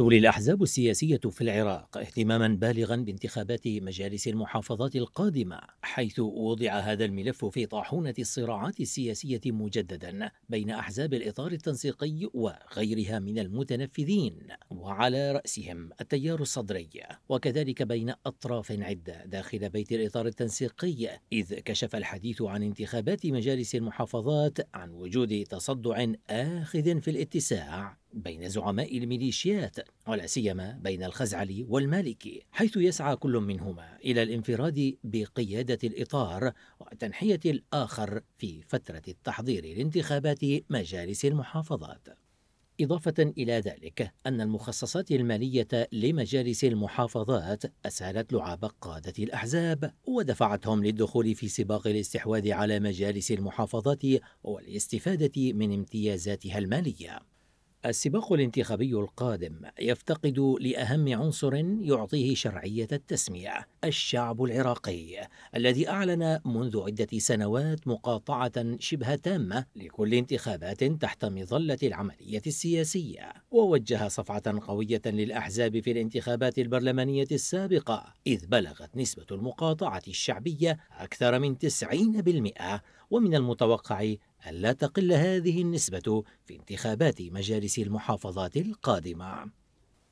تولي الأحزاب السياسية في العراق اهتماما بالغا بانتخابات مجالس المحافظات القادمة حيث وضع هذا الملف في طاحونة الصراعات السياسية مجددا بين أحزاب الإطار التنسيقي وغيرها من المتنفذين وعلى رأسهم التيار الصدري وكذلك بين أطراف عدة داخل بيت الإطار التنسيقي إذ كشف الحديث عن انتخابات مجالس المحافظات عن وجود تصدع آخذ في الاتساع بين زعماء الميليشيات ولا سيما بين الخزعلي والمالكي حيث يسعى كل منهما الى الانفراد بقياده الاطار وتنحيه الاخر في فتره التحضير لانتخابات مجالس المحافظات إضافة إلى ذلك أن المخصصات المالية لمجالس المحافظات أسهلت لعاب قادة الأحزاب ودفعتهم للدخول في سباق الاستحواذ على مجالس المحافظات والاستفادة من امتيازاتها المالية السباق الانتخابي القادم يفتقد لاهم عنصر يعطيه شرعيه التسميه الشعب العراقي الذي اعلن منذ عده سنوات مقاطعه شبه تامه لكل انتخابات تحت مظله العمليه السياسيه ووجه صفعه قويه للاحزاب في الانتخابات البرلمانيه السابقه اذ بلغت نسبه المقاطعه الشعبيه اكثر من 90% ومن المتوقع ألا تقل هذه النسبة في انتخابات مجالس المحافظات القادمة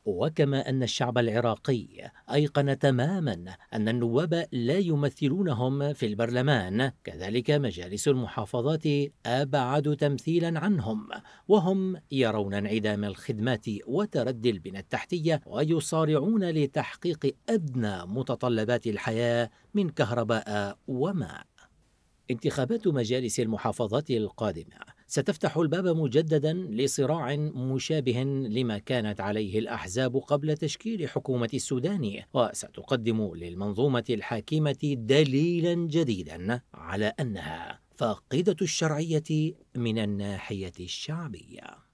وكما أن الشعب العراقي أيقن تماما أن النواب لا يمثلونهم في البرلمان كذلك مجالس المحافظات أبعد تمثيلا عنهم وهم يرون انعدام الخدمات وتردي البنى التحتية ويصارعون لتحقيق أدنى متطلبات الحياة من كهرباء وماء انتخابات مجالس المحافظات القادمة ستفتح الباب مجددا لصراع مشابه لما كانت عليه الأحزاب قبل تشكيل حكومة السودان وستقدم للمنظومة الحاكمة دليلا جديدا على أنها فاقدة الشرعية من الناحية الشعبية